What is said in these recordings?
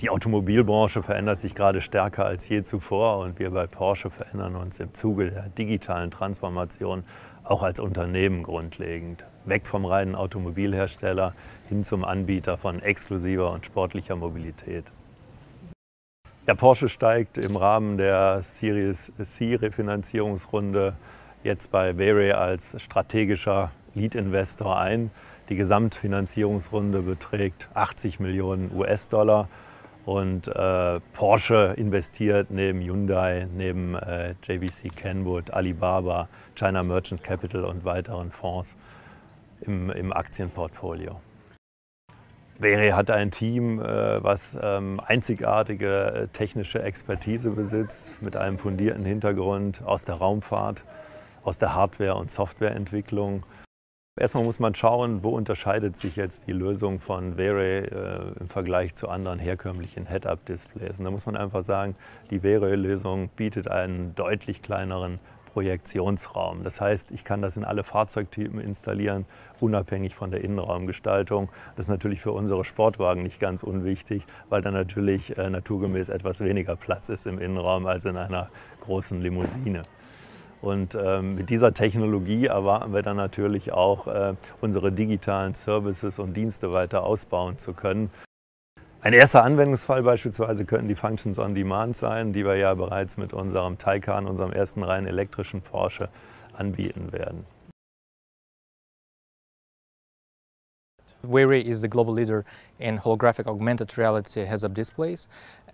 Die Automobilbranche verändert sich gerade stärker als je zuvor und wir bei Porsche verändern uns im Zuge der digitalen Transformation auch als Unternehmen grundlegend. Weg vom reinen Automobilhersteller hin zum Anbieter von exklusiver und sportlicher Mobilität. Der Porsche steigt im Rahmen der Series C-Refinanzierungsrunde jetzt bei Vary als strategischer Lead-Investor ein. Die Gesamtfinanzierungsrunde beträgt 80 Millionen US-Dollar und äh, Porsche investiert neben Hyundai, neben äh, JVC Kenwood, Alibaba, China Merchant Capital und weiteren Fonds im, im Aktienportfolio. Veri hat ein Team, äh, was ähm, einzigartige äh, technische Expertise besitzt, mit einem fundierten Hintergrund aus der Raumfahrt, aus der Hardware- und Softwareentwicklung. Erstmal muss man schauen, wo unterscheidet sich jetzt die Lösung von Vere äh, im Vergleich zu anderen herkömmlichen Head-Up-Displays. da muss man einfach sagen, die Vere-Lösung bietet einen deutlich kleineren Projektionsraum. Das heißt, ich kann das in alle Fahrzeugtypen installieren, unabhängig von der Innenraumgestaltung. Das ist natürlich für unsere Sportwagen nicht ganz unwichtig, weil da natürlich äh, naturgemäß etwas weniger Platz ist im Innenraum als in einer großen Limousine. Und ähm, mit dieser Technologie erwarten wir dann natürlich auch, äh, unsere digitalen Services und Dienste weiter ausbauen zu können. Ein erster Anwendungsfall beispielsweise könnten die Functions on Demand sein, die wir ja bereits mit unserem Taycan, unserem ersten rein elektrischen Porsche, anbieten werden. Weary is the global leader in holographic augmented reality heads-up displays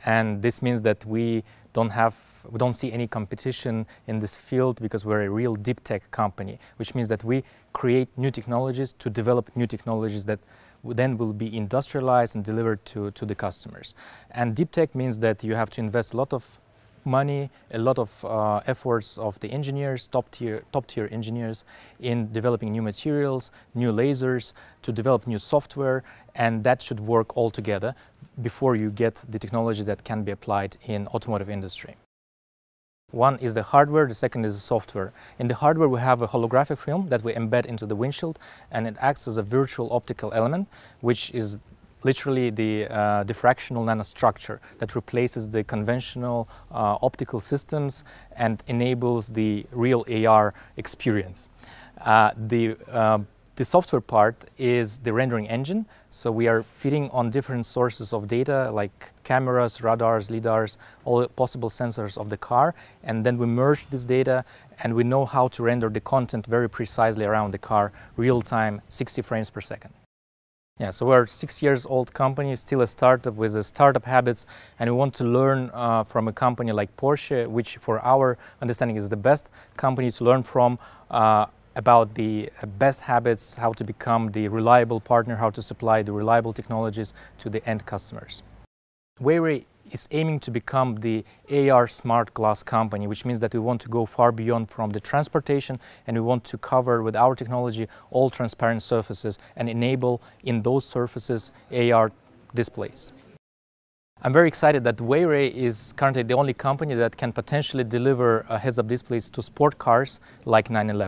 and this means that we don't have We don't see any competition in this field because we're a real deep tech company, which means that we create new technologies to develop new technologies that then will be industrialized and delivered to, to the customers. And deep tech means that you have to invest a lot of money, a lot of uh, efforts of the engineers, top tier, top tier engineers, in developing new materials, new lasers, to develop new software, and that should work all together before you get the technology that can be applied in automotive industry. One is the hardware, the second is the software. In the hardware we have a holographic film that we embed into the windshield and it acts as a virtual optical element which is literally the uh, diffractional nanostructure that replaces the conventional uh, optical systems and enables the real AR experience. Uh, the uh, the software part is the rendering engine. So we are feeding on different sources of data like cameras, radars, lidars, all possible sensors of the car. And then we merge this data and we know how to render the content very precisely around the car, real time, 60 frames per second. Yeah, so we're six years old company, still a startup with a startup habits, and we want to learn uh, from a company like Porsche, which for our understanding is the best company to learn from uh, about the best habits, how to become the reliable partner, how to supply the reliable technologies to the end customers. Wayray is aiming to become the AR smart glass company, which means that we want to go far beyond from the transportation and we want to cover with our technology all transparent surfaces and enable in those surfaces AR displays. I'm very excited that Wayray is currently the only company that can potentially deliver uh, heads-up displays to sport cars like 911.